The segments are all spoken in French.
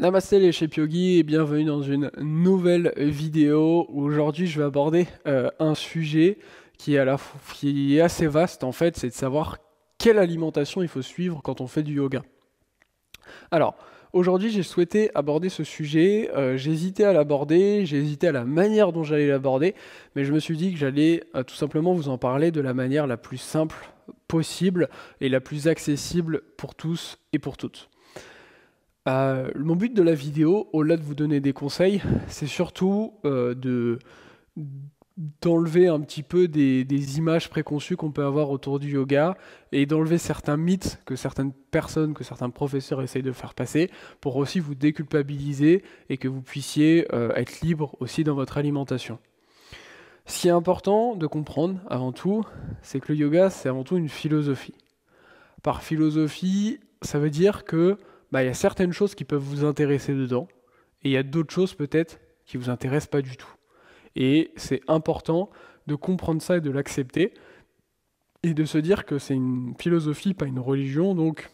Namaste les chez et bienvenue dans une nouvelle vidéo. Aujourd'hui, je vais aborder euh, un sujet qui est, assez vaste en fait, c'est de savoir quelle alimentation il faut suivre quand on fait du yoga. Alors, aujourd'hui, j'ai souhaité aborder ce sujet. J'ai euh, j'hésitais à l'aborder, j'hésitais à la manière dont j'allais l'aborder, mais je me suis dit que j'allais euh, tout simplement vous en parler de la manière la plus simple possible et la plus accessible pour tous et pour toutes. Bah, mon but de la vidéo, au-delà de vous donner des conseils, c'est surtout euh, de d'enlever un petit peu des, images préconçues qu'on peut avoir autour du yoga et d'enlever certains mythes que certaines personnes, que certains professeurs essayent de faire passer pour aussi vous déculpabiliser et que vous puissiez euh, être libre aussi dans votre alimentation. Ce qui est important de comprendre avant tout, c'est que le yoga, c'est avant tout une philosophie. Par philosophie, ça veut dire que bah, y a certaines choses qui peuvent vous intéresser dedans, et il y a d'autres choses peut-être qui ne vous intéressent pas du tout. Et c'est important de comprendre ça et de l'accepter, et de se dire que c'est une philosophie, pas une religion, donc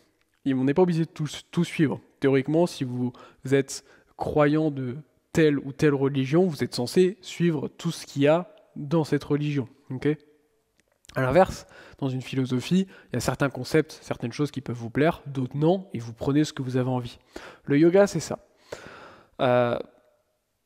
on n'est pas obligé de tout, tout, suivre. Théoriquement, si vous êtes croyant de telle ou telle religion, vous êtes censé suivre tout ce qu'il y a dans cette religion. ok à l'inverse, dans une philosophie, il y a certains concepts, certaines choses qui peuvent vous plaire, d'autres non, et vous prenez ce que vous avez envie. Le yoga, c'est ça. Euh,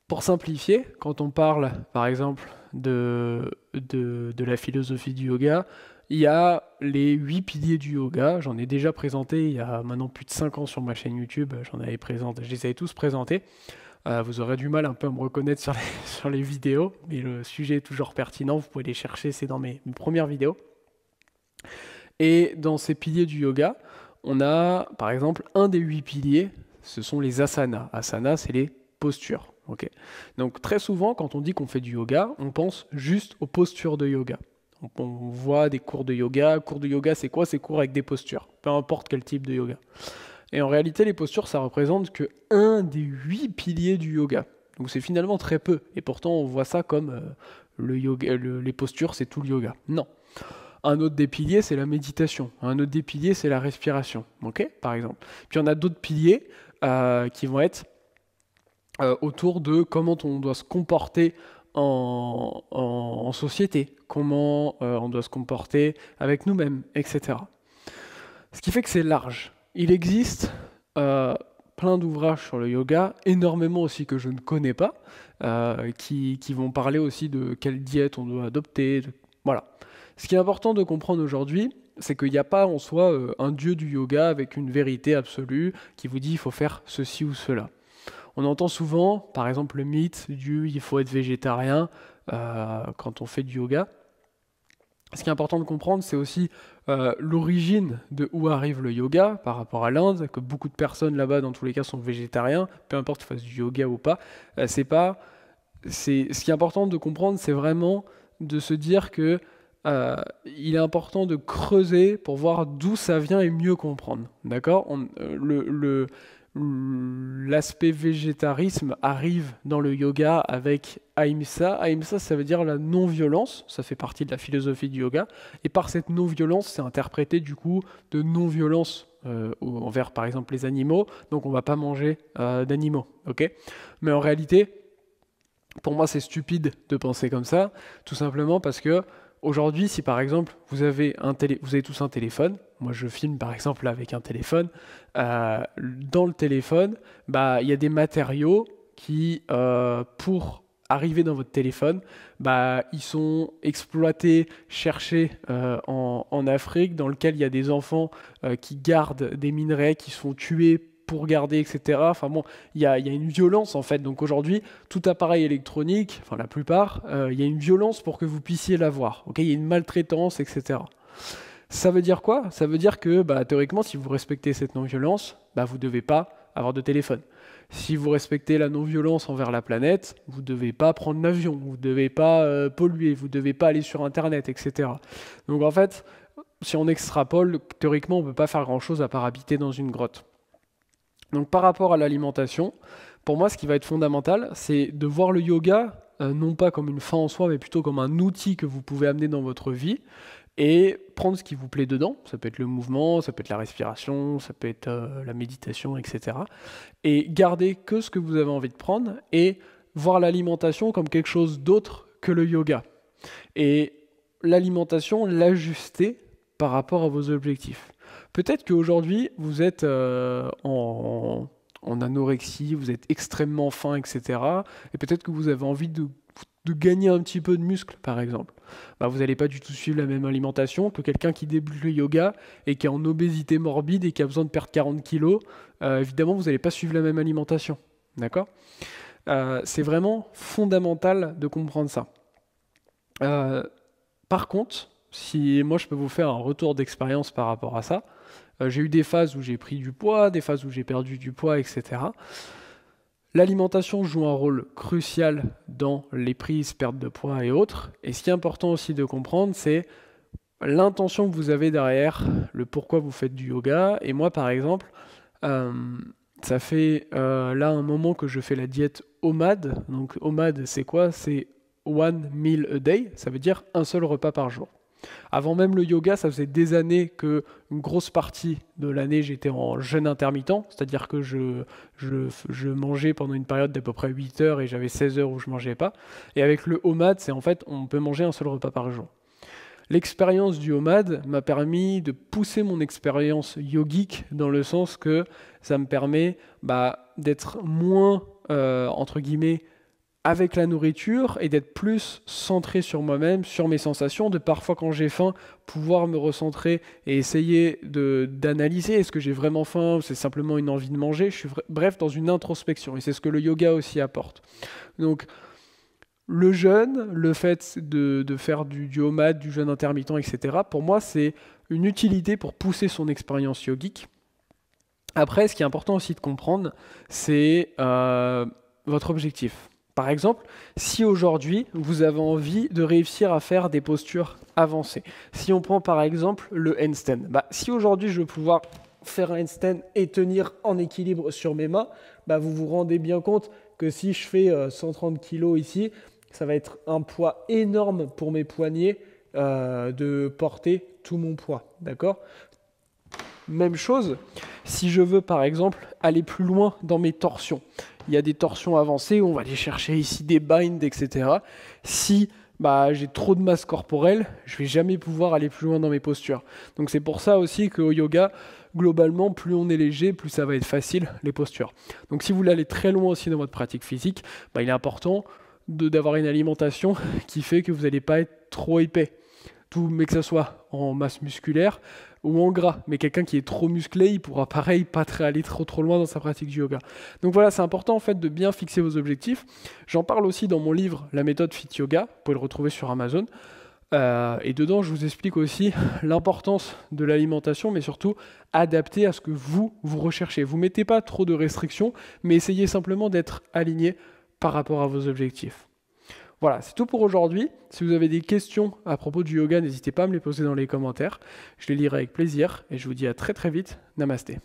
pour simplifier, quand on parle, par exemple, de, de, la philosophie du yoga, il y a les huit piliers du yoga. J'en ai déjà présenté il y a maintenant plus de cinq ans sur ma chaîne YouTube. J'en avais présenté, je les avais tous présentés. Euh, vous aurez du mal un peu à me reconnaître sur les, vidéos, mais le sujet est toujours pertinent, vous pouvez les chercher, c'est dans mes, premières vidéos. Et dans ces piliers du yoga, on a par exemple un des huit piliers, ce sont les asanas. Asanas, c'est les postures. Donc très souvent, quand on dit qu'on fait du yoga, on pense juste aux postures de yoga. On, on voit des cours de yoga. Cours de yoga, c'est quoi C'est cours avec des postures, peu importe quel type de yoga. Et en réalité, les postures, ça représente que un des huit piliers du yoga. Donc c'est finalement très peu. Et pourtant, on voit ça comme euh, le yoga, les postures, c'est tout le yoga. Non. Un autre des piliers, c'est la méditation. Un autre des piliers, c'est la respiration. Ok, par exemple. Puis on a d'autres piliers euh, qui vont être euh, autour de comment on doit se comporter en société, comment on doit se comporter avec nous-mêmes, etc. Ce qui fait que c'est large il existe euh, plein d'ouvrages sur le yoga, énormément aussi que je ne connais pas, euh, qui, vont parler aussi de quelle diète on doit adopter. Voilà. Ce qui est important de comprendre aujourd'hui, c'est qu'il n'y a pas en soi euh, un dieu du yoga avec une vérité absolue qui vous dit il faut faire ceci ou cela. On entend souvent, par exemple, le mythe du il faut être végétarien quand on fait du yoga. Ce qui est important de comprendre, c'est aussi euh, l'origine de où arrive le yoga par rapport à l'Inde, que beaucoup de personnes là-bas, dans tous les cas, sont végétariens, peu importe qu'ils tu du yoga ou pas, euh, c'est pas. C'est, ce qui est important de comprendre, c'est vraiment de se dire que euh, il est important de creuser pour voir d'où ça vient et mieux comprendre. D'accord le, l'aspect végétarisme arrive dans le yoga avec ahimsa. Ahimsa, ça veut dire la non-violence, ça fait partie de la philosophie du yoga. Et par cette non-violence, c'est interprété du coup de non-violence euh, envers par exemple les animaux. Donc on va pas manger euh, d'animaux, ok Mais en réalité, pour moi, c'est stupide de penser comme ça, tout simplement parce que Aujourd'hui, si par exemple vous avez, un télé, vous avez tous un téléphone, moi je filme par exemple avec un téléphone, euh, dans le téléphone, bah, il y a des matériaux qui, euh, pour arriver dans votre téléphone, bah, ils sont exploités, cherchés euh, en, Afrique, dans lequel il y a des enfants qui gardent des minerais, qui sont tués pour garder, etc. Enfin bon, il y a, une violence en fait. Donc aujourd'hui, tout appareil électronique, enfin la plupart, euh, il y a une violence pour que vous puissiez l'avoir. Ok, il y a une maltraitance, etc. Ça veut dire quoi Ça veut dire que bah, théoriquement, si vous respectez cette non-violence, bah, vous ne devez pas avoir de téléphone. Si vous respectez la non-violence envers la planète, vous ne devez pas prendre l'avion, vous ne devez pas euh, polluer, vous ne devez pas aller sur Internet, etc. Donc en fait, si on extrapole, théoriquement, on ne peut pas faire grand-chose à part habiter dans une grotte. Donc par rapport à l'alimentation, pour moi, ce qui va être fondamental, c'est de voir le yoga euh, non pas comme une fin en soi, mais plutôt comme un outil que vous pouvez amener dans votre vie et prendre ce qui vous plaît dedans. Ça peut être le mouvement, ça peut être la respiration, ça peut être euh, la méditation, etc. Et garder que ce que vous avez envie de prendre et voir l'alimentation comme quelque chose d'autre que le yoga. Et l'alimentation, l'ajuster par rapport à vos objectifs. Peut-être qu'aujourd'hui, vous êtes euh, en, anorexie, vous êtes extrêmement fin, etc. Et peut-être que vous avez envie de, gagner un petit peu de muscle, par exemple. Bah, vous n'allez pas du tout suivre la même alimentation que quelqu'un qui débute le yoga et qui est en obésité morbide et qui a besoin de perdre 40 kilos. Euh, évidemment, vous n'allez pas suivre la même alimentation. D'accord euh, C'est vraiment fondamental de comprendre ça. par contre, si moi je peux vous faire un retour d'expérience par rapport à ça, euh, j'ai eu des phases où j'ai pris du poids, des phases où j'ai perdu du poids, etc. L'alimentation joue un rôle crucial dans les prises, pertes de poids et autres. Et ce qui est important aussi de comprendre, c'est l'intention que vous avez derrière, le pourquoi vous faites du yoga. Et moi, par exemple, euh, ça fait euh, là un moment que je fais la diète OMAD. Donc OMAD, c'est quoi C'est One Meal a Day. Ça veut dire un seul repas par jour. Avant même le yoga, ça faisait des années que une grosse partie de l'année j'étais en jeûne intermittent, c'est-à-dire que je, mangeais pendant une période d'à peu près 8 heures et j'avais 16 heures où je mangeais pas. Et avec le OMAD, c'est en fait on peut manger un seul repas par jour. L'expérience du OMAD m'a permis de pousser mon expérience yogique dans le sens que ça me permet bah, d'être moins, euh, entre guillemets, avec la nourriture et d'être plus centré sur moi-même, sur mes sensations, de parfois quand j'ai faim, pouvoir me recentrer et essayer d'analyser est-ce que j'ai vraiment faim ou c'est simplement une envie de manger. Je suis bref dans une introspection et c'est ce que le yoga aussi apporte. Donc le jeûne, le fait de, de faire du, du du jeûne intermittent, etc. Pour moi, c'est une utilité pour pousser son expérience yogique. Après, ce qui est important aussi de comprendre, c'est euh, votre objectif. Par exemple, si aujourd'hui vous avez envie de réussir à faire des postures avancées, si on prend par exemple le handstand, bah, si aujourd'hui je veux pouvoir faire un handstand et tenir en équilibre sur mes mains, bah, vous vous rendez bien compte que si je fais 130 euh, kg ici, ça va être un poids énorme pour mes poignets euh, de porter tout mon poids. D'accord Même chose si je veux par exemple aller plus loin dans mes torsions. Il y a des torsions avancées, on va aller chercher ici des binds, etc. Si bah, j'ai trop de masse corporelle, je vais jamais pouvoir aller plus loin dans mes postures. Donc c'est pour ça aussi qu'au yoga, globalement, plus on est léger, plus ça va être facile les postures. Donc si vous voulez aller très loin aussi dans votre pratique physique, bah, il est important d'avoir une alimentation qui fait que vous n'allez pas être trop épais. Tout, mais que ce soit en masse musculaire, ou en gras. Mais quelqu'un qui est trop musclé, il pourra pareil pas très, aller trop trop loin dans sa pratique du yoga. Donc voilà, c'est important en fait de bien fixer vos objectifs. J'en parle aussi dans mon livre La méthode Fit Yoga, vous pouvez le retrouver sur Amazon. Euh, et dedans, je vous explique aussi l'importance de l'alimentation, mais surtout adapter à ce que vous, vous recherchez. Vous mettez pas trop de restrictions, mais essayez simplement d'être aligné par rapport à vos objectifs. Voilà, c'est tout pour aujourd'hui. Si vous avez des questions à propos du yoga, n'hésitez pas à me les poser dans les commentaires. Je les lirai avec plaisir et je vous dis à très très vite. Namasté.